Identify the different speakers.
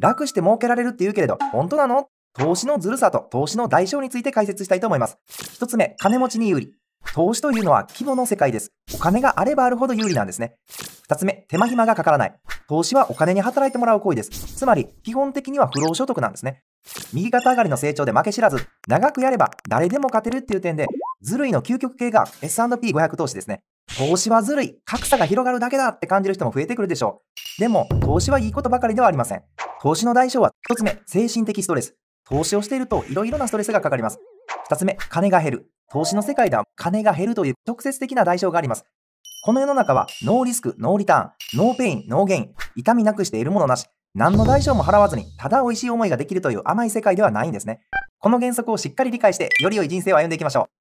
Speaker 1: 楽して儲けられるって言うけれど、本当なの投資のずるさと投資の代償について解説したいと思います。1つ目、金持ちに有利。投資というのは規模の世界です。お金があればあるほど有利なんですね。2つ目、手間暇がかからない。投資はお金に働いてもらう行為です。つまり、基本的には不労所得なんですね。右肩上がりの成長で負け知らず、長くやれば誰でも勝てるっていう点で、ずるいの究極系が S&P500 投資ですね。投資はずるい、格差が広がるだけだって感じる人も増えてくるでしょう。でも、投資はいいことばかりではありません。投資の代償は1つ目、精神的ストレス。投資をしているといろいろなストレスがかかります。2つ目、金が減る。投資の世界では金が減るという直接的な代償があります。この世の中はノーリスク、ノーリターン、ノーペイン、ノーゲイン、痛みなくしているものなし、何の代償も払わずにただ美味しい思いができるという甘い世界ではないんですね。この原則をしっかり理解して、より良い人生を歩んでいきましょう。